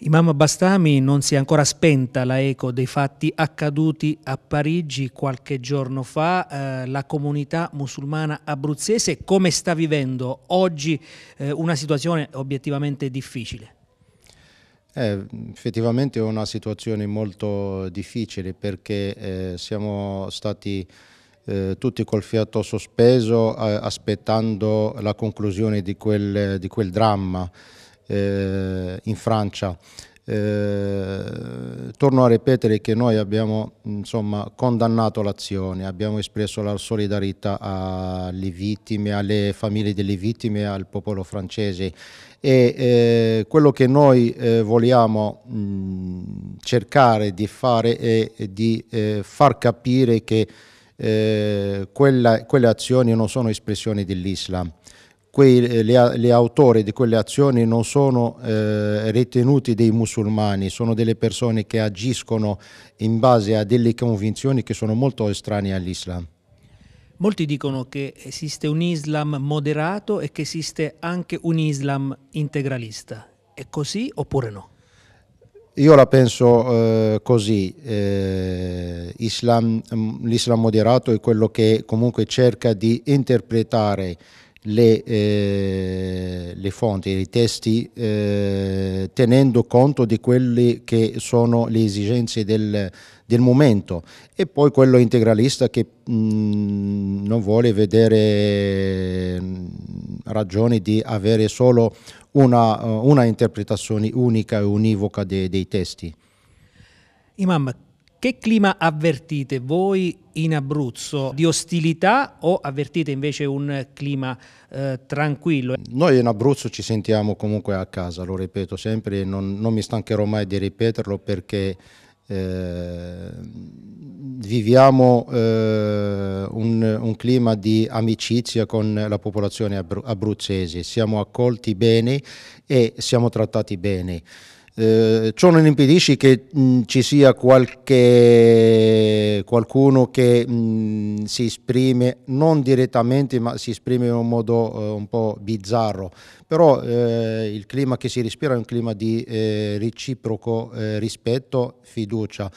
Imam Bastami non si è ancora spenta la eco dei fatti accaduti a Parigi qualche giorno fa. Eh, la comunità musulmana abruzzese come sta vivendo oggi eh, una situazione obiettivamente difficile? Eh, effettivamente è una situazione molto difficile perché eh, siamo stati eh, tutti col fiato sospeso aspettando la conclusione di quel, di quel dramma eh, in Francia. Eh, torno a ripetere che noi abbiamo insomma, condannato l'azione, abbiamo espresso la solidarietà alle vittime, alle famiglie delle vittime, al popolo francese e eh, quello che noi eh, vogliamo mh, cercare di fare è, è di eh, far capire che eh, quella, quelle azioni non sono espressioni dell'Islam quei, eh, le, le, autori di quelle azioni non sono eh, ritenuti dei musulmani, sono delle persone che agiscono in base a delle convinzioni che sono molto estranee all'Islam. Molti dicono che esiste un Islam moderato e che esiste anche un Islam integralista. È così oppure no? Io la penso eh, così, eh, mm, l'Islam moderato è quello che comunque cerca di interpretare le, eh, le fonti, i testi, eh, tenendo conto di quelle che sono le esigenze del, del momento e poi quello integralista che mh, mm, non vuole vedere mm, ragioni di avere solo una, una interpretazione unica e univoca de, dei testi. Imam, che clima avvertite voi in Abruzzo? Di ostilità o avvertite invece un clima eh, tranquillo? Noi in Abruzzo ci sentiamo comunque a casa, lo ripeto sempre, non, non mi stancherò mai di ripeterlo perché eh, viviamo eh, un, un, clima di amicizia con la popolazione abru abruzzese, siamo accolti bene e siamo trattati bene. Eh, ciò non impedisce che mh, ci sia qualche, qualcuno che mh, si esprime non direttamente ma si esprime in un modo eh, un po' bizzarro, però eh, il clima che si respira è un clima di eh, reciproco eh, rispetto, fiducia.